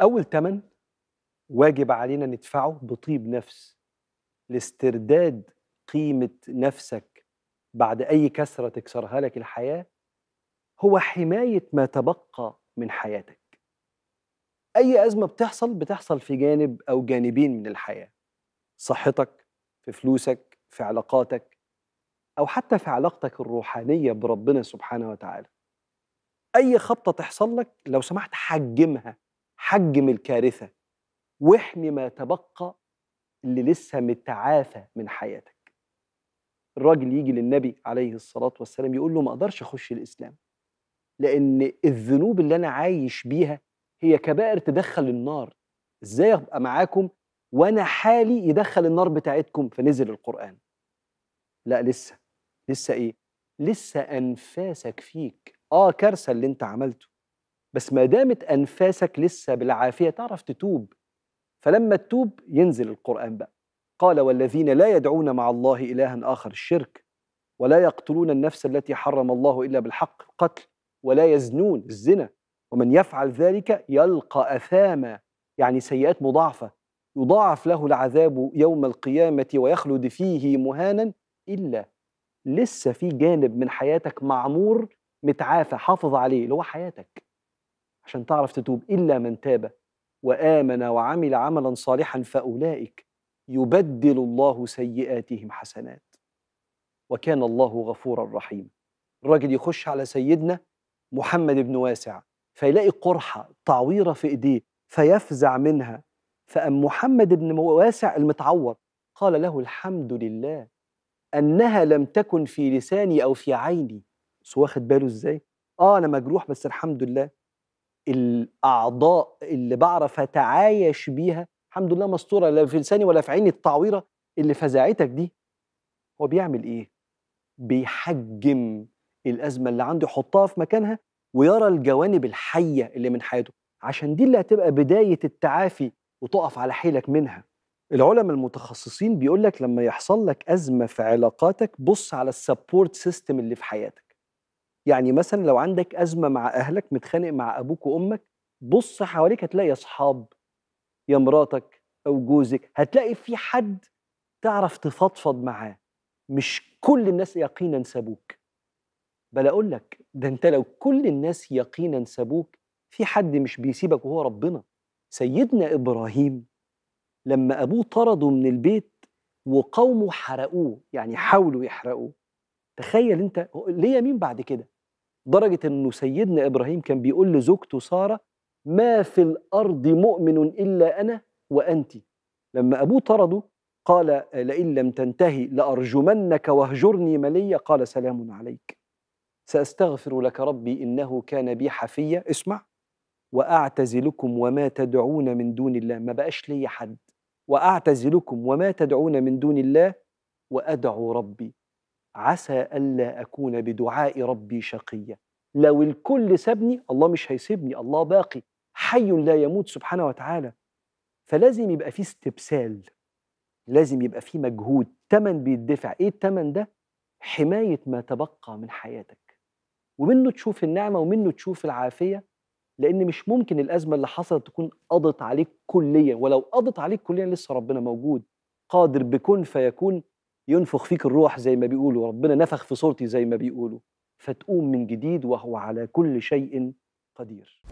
اول ثمن واجب علينا ندفعه بطيب نفس لاسترداد قيمه نفسك بعد اي كسره تكسرها لك الحياه هو حمايه ما تبقى من حياتك اي ازمه بتحصل بتحصل في جانب او جانبين من الحياه صحتك في فلوسك في علاقاتك او حتى في علاقتك الروحانيه بربنا سبحانه وتعالى اي خبطه تحصل لك لو سمحت حجمها حجم الكارثه واحمي ما تبقى اللي لسه متعافى من حياتك الراجل يجي للنبي عليه الصلاه والسلام يقول له ما اقدرش اخش الاسلام لان الذنوب اللي انا عايش بيها هي كبائر تدخل النار ازاي ابقى معاكم وانا حالي يدخل النار بتاعتكم فنزل القران لا لسه لسه ايه لسه انفاسك فيك اه كارثه اللي انت عملته بس ما دامت انفاسك لسه بالعافيه تعرف تتوب فلما تتوب ينزل القران بقى قال والذين لا يدعون مع الله الها اخر الشرك ولا يقتلون النفس التي حرم الله الا بالحق القتل ولا يزنون الزنا ومن يفعل ذلك يلقى اثاما يعني سيئات مضاعفه يضاعف له العذاب يوم القيامه ويخلد فيه مهانا الا لسه في جانب من حياتك معمور متعافى حافظ عليه اللي هو حياتك عشان تعرف تتوب إلا من تاب وآمن وعمل عملا صالحا فأولئك يبدل الله سيئاتهم حسنات وكان الله غفورا رحيما الراجل يخش على سيدنا محمد بن واسع فيلاقي قرحة تعويرة في إيديه فيفزع منها فأم محمد بن واسع المتعور قال له الحمد لله أنها لم تكن في لساني أو في عيني بس واخد باله إزاي؟ آه أنا مجروح بس الحمد لله الاعضاء اللي بعرف اتعايش بيها الحمد لله مستوره لا في لساني ولا في عيني التعويره اللي فزاعتك دي هو بيعمل ايه بيحجم الازمه اللي عنده يحطها في مكانها ويرى الجوانب الحيه اللي من حياته عشان دي اللي هتبقى بدايه التعافي وتقف على حيلك منها العلماء المتخصصين بيقول لك لما يحصل لك ازمه في علاقاتك بص على السبورت سيستم اللي في حياتك يعني مثلا لو عندك ازمه مع اهلك متخانق مع ابوك وامك بص حواليك هتلاقي اصحاب يا مراتك او جوزك هتلاقي في حد تعرف تفضفض معاه مش كل الناس يقينا سابوك بل اقول لك ده انت لو كل الناس يقينا سابوك في حد مش بيسيبك وهو ربنا سيدنا ابراهيم لما ابوه طرده من البيت وقومه حرقوه يعني حاولوا يحرقوه تخيل انت ليه مين بعد كده درجة أنه سيدنا إبراهيم كان بيقول لزوجته سارة ما في الأرض مؤمن إلا أنا وأنت لما أبوه طرده قال لئن لم تنتهي لأرجمنك واهجرني مليا قال سلام عليك سأستغفر لك ربي إنه كان بي حفية اسمع وأعتزلكم وما تدعون من دون الله ما بقاش ليا حد وأعتزلكم وما تدعون من دون الله وأدعو ربي عسى ألا أكون بدعاء ربي شقيا لو الكل سابني الله مش هيسيبني الله باقي حي لا يموت سبحانه وتعالى فلازم يبقى في استبسال لازم يبقى في مجهود تمن بيدفع ايه التمن ده حماية ما تبقى من حياتك ومنه تشوف النعمة ومنه تشوف العافية لأن مش ممكن الأزمة اللي حصلت تكون قضت عليك كليا ولو قضت عليك كليا لسه ربنا موجود قادر بكون فيكون ينفخ فيك الروح زي ما بيقولوا ربنا نفخ في صورتي زي ما بيقولوا فتقوم من جديد وهو على كل شيء قدير